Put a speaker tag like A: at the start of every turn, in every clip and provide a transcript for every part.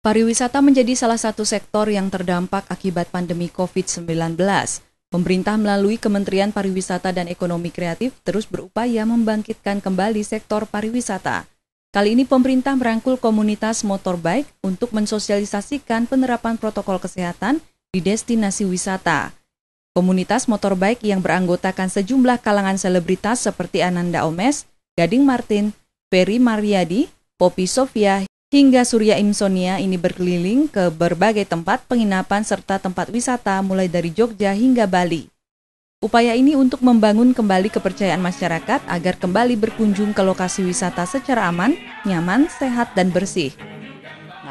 A: Pariwisata menjadi salah satu sektor yang terdampak akibat pandemi COVID-19. Pemerintah melalui Kementerian Pariwisata dan Ekonomi Kreatif terus berupaya membangkitkan kembali sektor pariwisata. Kali ini pemerintah merangkul komunitas motorbike untuk mensosialisasikan penerapan protokol kesehatan di destinasi wisata. Komunitas motorbike yang beranggotakan sejumlah kalangan selebritas seperti Ananda Omes, Gading Martin, Ferry Mariadi, Popi Sofia, Hingga Surya Imsonia ini berkeliling ke berbagai tempat penginapan serta tempat wisata mulai dari Jogja hingga Bali. Upaya ini untuk membangun kembali kepercayaan masyarakat agar kembali berkunjung ke lokasi wisata secara aman, nyaman, sehat, dan bersih.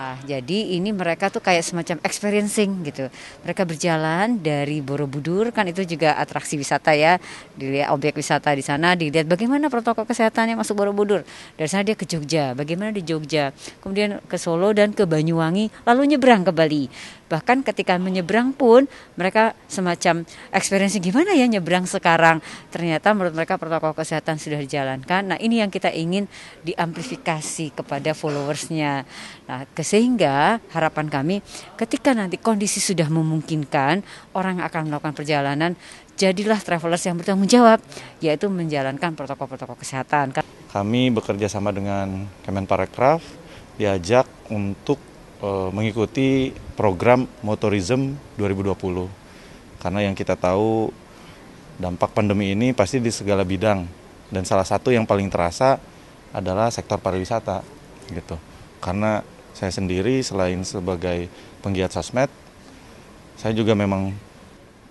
A: Nah, jadi ini mereka tuh kayak semacam experiencing gitu.
B: Mereka berjalan dari Borobudur kan itu juga atraksi wisata ya, dilihat objek wisata di sana, dilihat bagaimana protokol kesehatannya masuk Borobudur. Dari sana dia ke Jogja, bagaimana di Jogja, kemudian ke Solo dan ke Banyuwangi, lalu nyebrang ke Bali bahkan ketika menyeberang pun mereka semacam eksperiensi gimana ya nyeberang sekarang ternyata menurut mereka protokol kesehatan sudah dijalankan nah ini yang kita ingin diamplifikasi kepada followersnya nah sehingga harapan kami ketika nanti kondisi sudah memungkinkan orang akan melakukan perjalanan jadilah travelers yang bertanggung jawab, yaitu menjalankan protokol-protokol kesehatan.
C: Kami bekerja sama dengan Kemenparekraf diajak untuk Eh, mengikuti program Motorism 2020. Karena yang kita tahu dampak pandemi ini pasti di segala bidang dan salah satu yang paling terasa adalah sektor pariwisata gitu. Karena saya sendiri selain sebagai penggiat sosmed, saya juga memang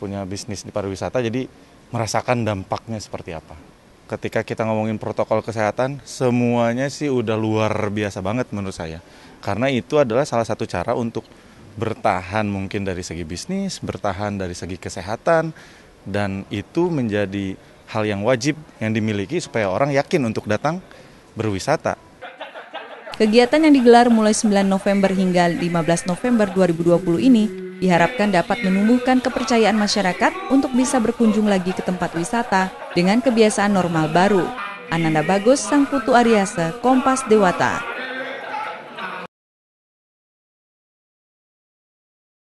C: punya bisnis di pariwisata jadi merasakan dampaknya seperti apa ketika kita ngomongin protokol kesehatan, semuanya sih udah luar biasa banget menurut saya. Karena itu adalah salah satu cara untuk bertahan mungkin dari segi bisnis, bertahan dari segi kesehatan, dan itu menjadi hal yang wajib yang dimiliki supaya orang yakin untuk datang berwisata.
A: Kegiatan yang digelar mulai 9 November hingga 15 November 2020 ini diharapkan dapat menumbuhkan kepercayaan masyarakat untuk bisa berkunjung lagi ke tempat wisata dengan kebiasaan normal baru. Ananda Bagus, Sang Putu Ariasa, Kompas Dewata.